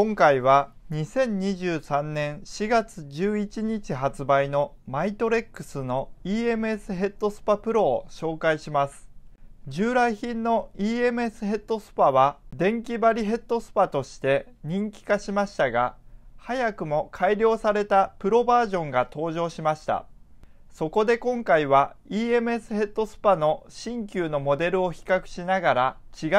今回は2023年4月11日発売のマイトレックスの EMS ヘッドスパプロを紹介します従来品の EMS ヘッドスパは電気針ヘッドスパとして人気化しましたが早くも改良されたプロバージョンが登場しましたそこで今回は EMS ヘッドスパの新旧のモデルを比較しながら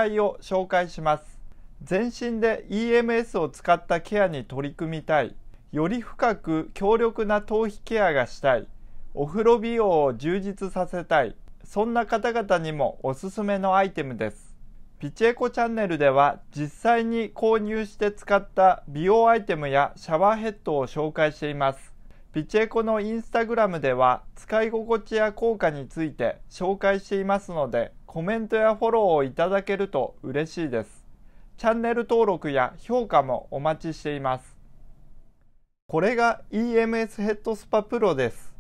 違いを紹介します全身で EMS を使ったケアに取り組みたいより深く強力な頭皮ケアがしたいお風呂美容を充実させたいそんな方々にもおすすめのアイテムですピチエコチャンネルでは実際に購入して使った美容アイテムやシャワーヘッドを紹介していますピチエコのインスタグラムでは使い心地や効果について紹介していますのでコメントやフォローをいただけると嬉しいですチャンネル登録や評価もお待ちしています。これが EMS ヘッドスパプロです。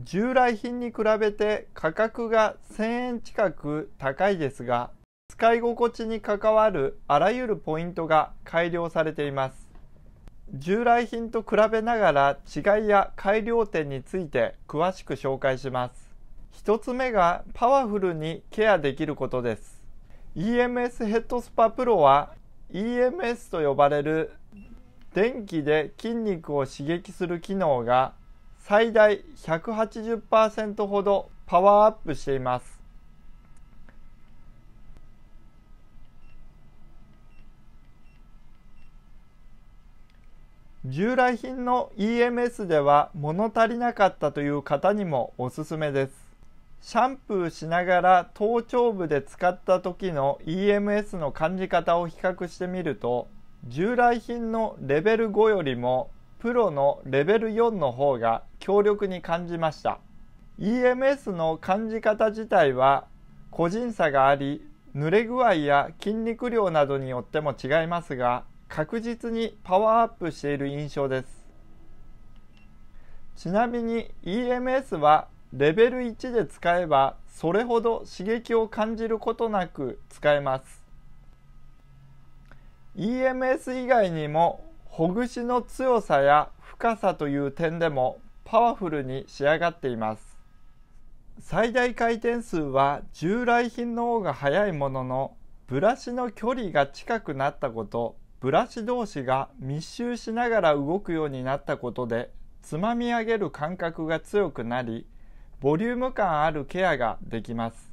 従来品に比べて価格が1000円近く高いですが、使い心地に関わるあらゆるポイントが改良されています。従来品と比べながら違いや改良点について詳しく紹介します。1つ目がパワフルにケアできることです。EMS ヘッドスパプロは EMS と呼ばれる電気で筋肉を刺激する機能が最大180%ほどパワーアップしています従来品の EMS では物足りなかったという方にもおすすめですシャンプーしながら頭頂部で使った時の EMS の感じ方を比較してみると従来品のレベル5よりもプロのレベル4の方が強力に感じました EMS の感じ方自体は個人差があり濡れ具合や筋肉量などによっても違いますが確実にパワーアップしている印象ですちなみに EMS はレベル1で使えばそれほど刺激を感じることなく使えます EMS 以外にもほぐしの強さや深さという点でもパワフルに仕上がっています最大回転数は従来品の方が速いもののブラシの距離が近くなったことブラシ同士が密集しながら動くようになったことでつまみ上げる感覚が強くなりボリューム感あるケアができます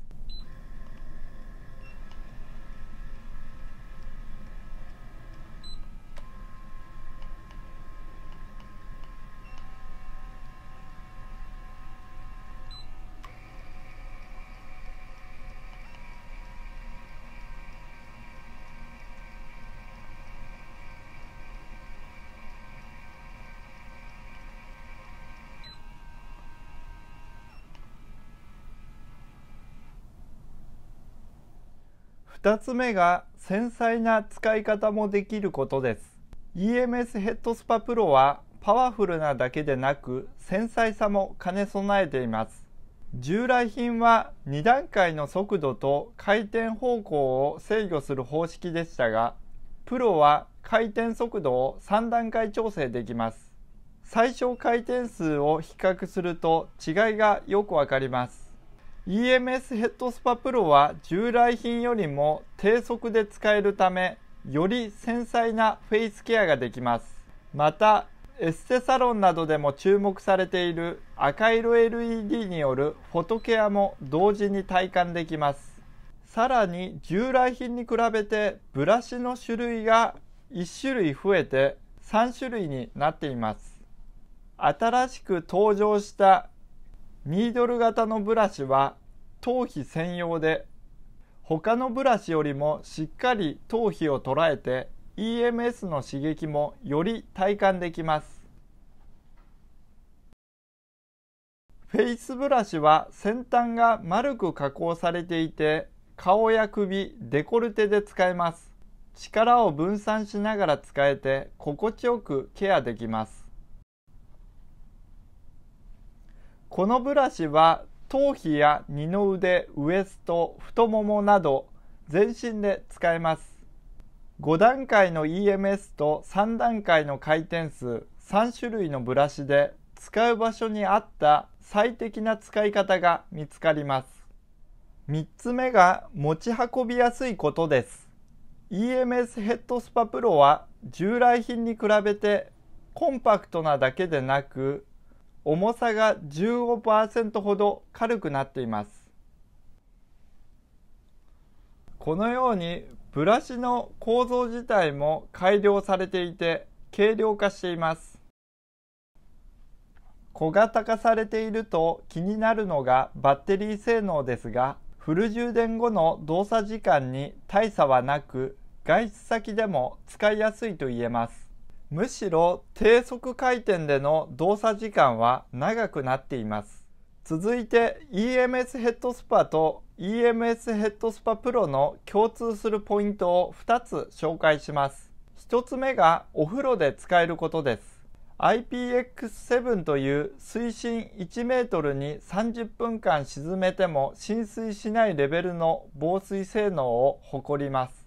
2つ目が繊細な使い方もできることです EMS ヘッドスパプロはパワフルなだけでなく繊細さも兼ね備えています従来品は2段階の速度と回転方向を制御する方式でしたがプロは回転速度を3段階調整できます最小回転数を比較すると違いがよくわかります EMS ヘッドスパプロは従来品よりも低速で使えるためより繊細なフェイスケアができますまたエステサロンなどでも注目されている赤色 LED によるフォトケアも同時に体感できますさらに従来品に比べてブラシの種類が1種類増えて3種類になっています新しく登場したニードル型のブラシは頭皮専用で他のブラシよりもしっかり頭皮を捉えて EMS の刺激もより体感できますフェイスブラシは先端が丸く加工されていて顔や首デコルテで使えます力を分散しながら使えて心地よくケアできますこのブラシは頭皮や二の腕、ウエスト、太ももなど全身で使えます。5段階の EMS と3段階の回転数3種類のブラシで使う場所に合った最適な使い方が見つかります。3つ目が持ち運びやすいことです。EMS ヘッドスパプロは従来品に比べてコンパクトなだけでなく重さが15%ほど軽くなっていますこのようにブラシの構造自体も改良されていて軽量化しています小型化されていると気になるのがバッテリー性能ですがフル充電後の動作時間に大差はなく外出先でも使いやすいと言えますむしろ低速回転での動作時間は長くなっています続いて EMS ヘッドスパと EMS ヘッドスパプロの共通するポイントを2つ紹介します1つ目がお風呂で使えることです IPX7 という水深1ルに30分間沈めても浸水しないレベルの防水性能を誇ります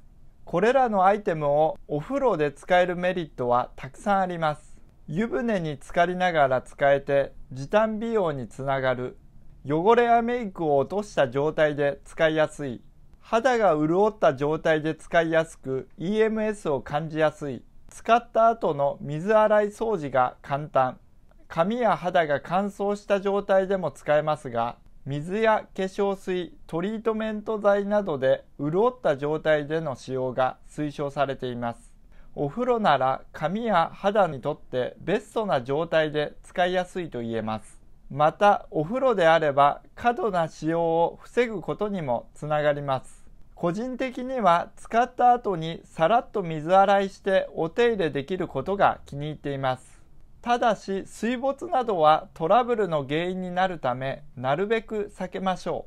これらのアイテムをお風呂で使えるメリットはたくさんあります湯船に浸かりながら使えて時短美容につながる汚れやメイクを落とした状態で使いやすい肌が潤った状態で使いやすく EMS を感じやすい使った後の水洗い掃除が簡単髪や肌が乾燥した状態でも使えますが水や化粧水トリートメント剤などで潤った状態での使用が推奨されていますお風呂なら髪や肌にとってベストな状態で使いやすいと言えますまたお風呂であれば過度な使用を防ぐことにもつながります個人的には使った後にさらっと水洗いしてお手入れできることが気に入っていますただし水没などはトラブルの原因になるためなるべく避けましょ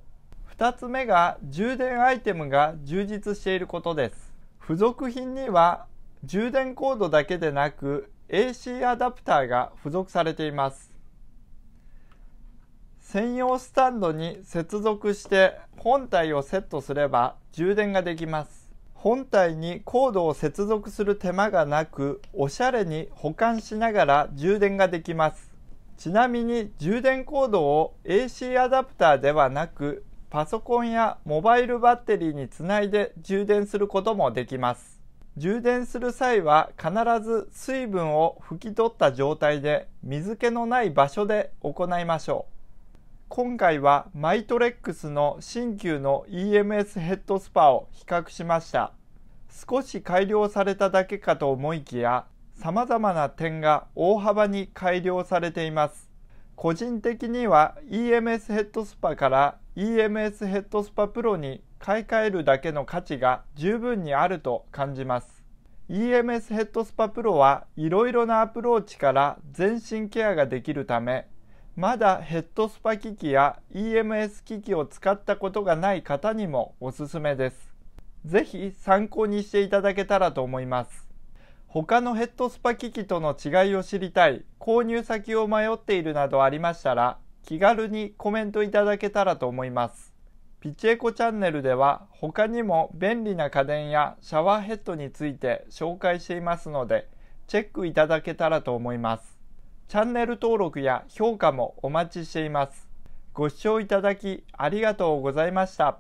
う2つ目が充電アイテムが充実していることです付属品には充電コードだけでなく AC アダプターが付属されています専用スタンドに接続して本体をセットすれば充電ができます本体にコードを接続する手間がなくおしゃれに保管しながら充電ができますちなみに充電コードを AC アダプターではなくパソコンやモバイルバッテリーにつないで充電することもできます充電する際は必ず水分を拭き取った状態で水気のない場所で行いましょう今回はマイトレックスの新旧の EMS ヘッドスパを比較しました少し改良されただけかと思いきや様々な点が大幅に改良されています個人的には EMS ヘッドスパから EMS ヘッドスパプロに買い替えるだけの価値が十分にあると感じます EMS ヘッドスパプロはいろいろなアプローチから全身ケアができるためまだヘッドスパ機器や EMS 機器を使ったことがない方にもおすすめです。ぜひ参考にしていただけたらと思います。他のヘッドスパ機器との違いを知りたい、購入先を迷っているなどありましたら、気軽にコメントいただけたらと思います。ピチエコチャンネルでは他にも便利な家電やシャワーヘッドについて紹介していますので、チェックいただけたらと思います。チャンネル登録や評価もお待ちしています。ご視聴いただきありがとうございました。